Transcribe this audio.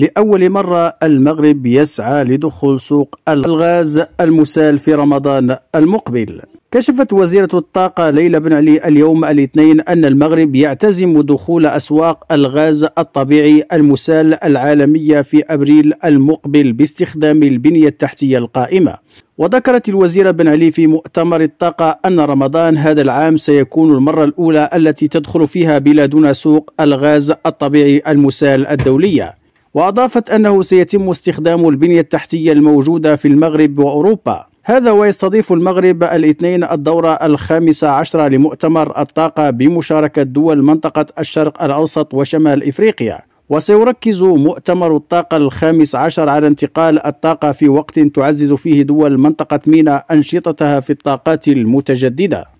لأول مرة المغرب يسعى لدخول سوق الغاز المسال في رمضان المقبل كشفت وزيرة الطاقة ليلى بن علي اليوم الاثنين أن المغرب يعتزم دخول أسواق الغاز الطبيعي المسال العالمية في أبريل المقبل باستخدام البنية التحتية القائمة وذكرت الوزيرة بن علي في مؤتمر الطاقة أن رمضان هذا العام سيكون المرة الأولى التي تدخل فيها بلادنا سوق الغاز الطبيعي المسال الدولية وأضافت أنه سيتم استخدام البنية التحتية الموجودة في المغرب وأوروبا هذا ويستضيف المغرب الاثنين الدورة الخامسة عشر لمؤتمر الطاقة بمشاركة دول منطقة الشرق الأوسط وشمال إفريقيا وسيركز مؤتمر الطاقة الخامس عشر على انتقال الطاقة في وقت تعزز فيه دول منطقة مينا أنشطتها في الطاقات المتجددة